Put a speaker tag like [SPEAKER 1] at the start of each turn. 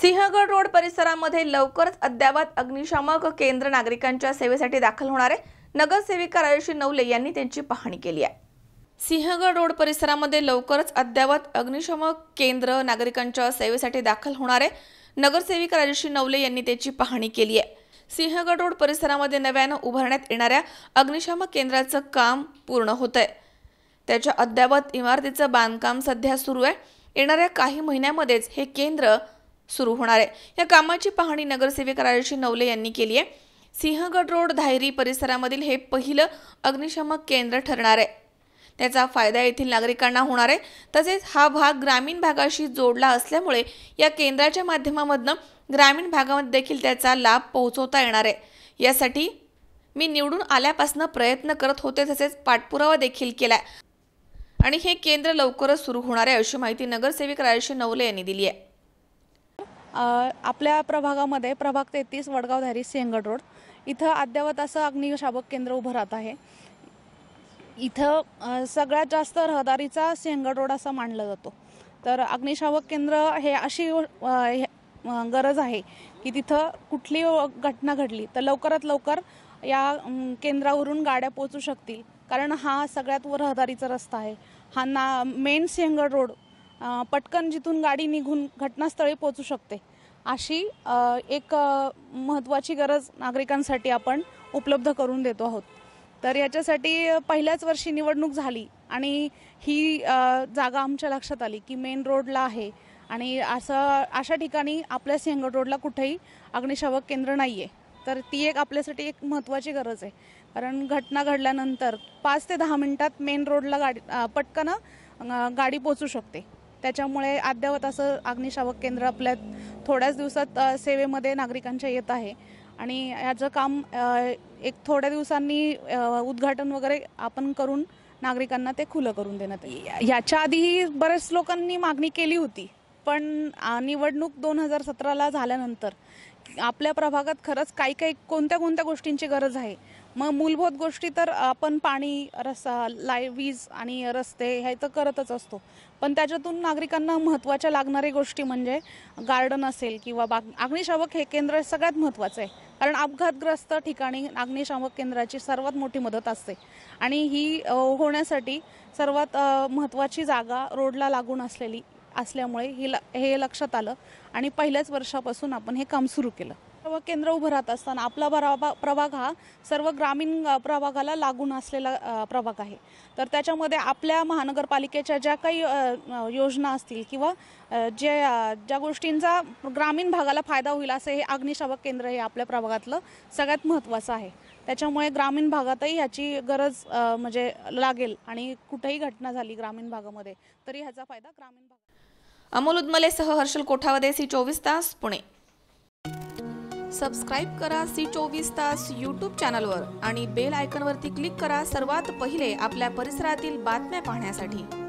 [SPEAKER 1] Sinhagad road परिसरामध्ये लवकरच अद्यावत अग्निशामक केंद्र नागरिकांच्या सेवेसाठी दाखल होणारे नगरसेविका राजश्री नवले यांनी त्यांची पाहणी केली आहे सिंहगड रोड परिसरामध्ये लवकरच अद्यावत अग्निशामक केंद्र नागरिकांच्या सेवेसाठी दाखल होणार आहे नगरसेविका राजेशी नवले यांनी त्याची पाहणी केली आहे सिंहगड रोड परिसरामध्ये नव्यानं उभारण्यात येणाऱ्या अग्निशामक केंद्राचं काम पूर्ण होत आहे त्याच्या अद्यावत इमारतीचं बांधकाम सध्या सुरू आहे येणाऱ्या काही महिन्यामध्येच हे केंद्र सुरू होणार आहे या कामाची पाहणी नगरसेवक राजर्षी नवले यांनी केली आहे सिंहगड रोड धायरी परिसरामधील हे पहिलं अग्निशमक केंद्र ठरणार आहे त्याचा फायदा येथील नागरिकांना होणार आहे तसेच हा भाग ग्रामीण भागाशी जोडला असल्यामुळे या केंद्राच्या माध्यमामधनं ग्रामीण भागामध्ये देखील त्याचा लाभ पोहोचवता येणार आहे यासाठी मी निवडून आल्यापासून प्रयत्न करत होते तसेच पाठपुरावा देखील केला आणि हे केंद्र लवकरच सुरू होणार आहे अशी माहिती नगरसेवक राजेश नवले यांनी दिली आहे
[SPEAKER 2] आपल्या प्रभागामध्ये प्रभाग तेहतीस वडगावधारी सेंगड रोड इथं अद्यावत असं अग्निशावक केंद्र उभं राहत आहे इथं सगळ्यात जास्त रहदारीचा सेंगड रोड असा मानला जातो तर अग्निशावक केंद्र हे अशी गरज आहे की तिथं कुठली घटना घडली तर लवकरात लवकर या केंद्रावरून गाड्या पोचू शकतील कारण हा सगळ्यात रहदारीचा रस्ता आहे हा ना मेन सिंहगड रोड पटकन जिथून गाडी निघून घटनास्थळी पोचू शकते अशी एक महत्त्वाची गरज नागरिकांसाठी आपण उपलब्ध करून देतो आहोत तर याच्यासाठी पहिल्याच वर्षी निवडणूक झाली आणि ही जागा आमच्या लक्षात आली की मेन रोडला आहे आणि असं अशा ठिकाणी आपल्या सिंहगड रोडला कुठेही अग्निशावक केंद्र नाही आहे तर ती एक आपल्यासाठी एक महत्त्वाची गरज आहे कारण घटना घडल्यानंतर पाच ते दहा मिनिटात मेन रोडला गाडी पटकन गाडी पोचू शकते त्याच्यामुळे अद्यावत असं अग्निशावक केंद्र आपल्या थोड्याच दिवसात सेवेमध्ये नागरिकांच्या येत आहे आणि याचं काम एक थोड्या दिवसांनी उद्घाटन वगैरे आपण करून नागरिकांना ते खुलं करून देण्यात याच्या आधीही बऱ्याच लोकांनी मागणी केली होती पण निवडणूक दोन हजार सतराला झाल्यानंतर आपल्या प्रभागात खरंच काही काही कोणत्या कोणत्या गोष्टींची गरज आहे मग मूलभूत गोष्टी तर आपण पाणी रस्ता लाय वीज आणि रस्ते हे तर करतच असतो पण त्याच्यातून नागरिकांना महत्त्वाच्या लागणारी गोष्टी म्हणजे गार्डन असेल किंवा बाग अग्निशामक हे केंद्र सगळ्यात महत्त्वाचं आहे कारण अपघातग्रस्त ठिकाणी अग्निशामक केंद्राची सर्वात मोठी मदत असते आणि ही होण्यासाठी सर्वात महत्त्वाची जागा रोडला लागून असलेली असल्यामुळे हे ल हे लक्षात आलं आणि पहिल्याच वर्षापासून आपण हे काम सुरू केलं सर्व केंद्र उभं राहत असताना आपला भरावा प्रभाग हा सर्व ग्रामीण प्रभागाला लागून असलेला प्रभाग आहे तर त्याच्यामध्ये आपल्या महानगरपालिकेच्या ज्या काही योजना असतील किंवा जे ज्या गोष्टींचा ग्रामीण भागाला फायदा होईल असं हे अग्निशामक केंद्र हे आपल्या प्रभागातलं सगळ्यात महत्त्वाचं आहे त्याच्यामुळे ग्रामीण भागातही ह्याची गरज म्हणजे लागेल आणि कुठेही घटना झाली ग्रामीण भागामध्ये तरी ह्याचा फायदा ग्रामीण भाग अमोल सह हर्षल कोठावदे सी
[SPEAKER 1] चोवीस तास पुणे
[SPEAKER 2] सबस्क्राईब करा सी चोवीस तास यूट्यूब
[SPEAKER 1] चॅनलवर आणि बेल आयकनवरती क्लिक करा सर्वात पहिले आपल्या परिसरातील बातम्या पाहण्यासाठी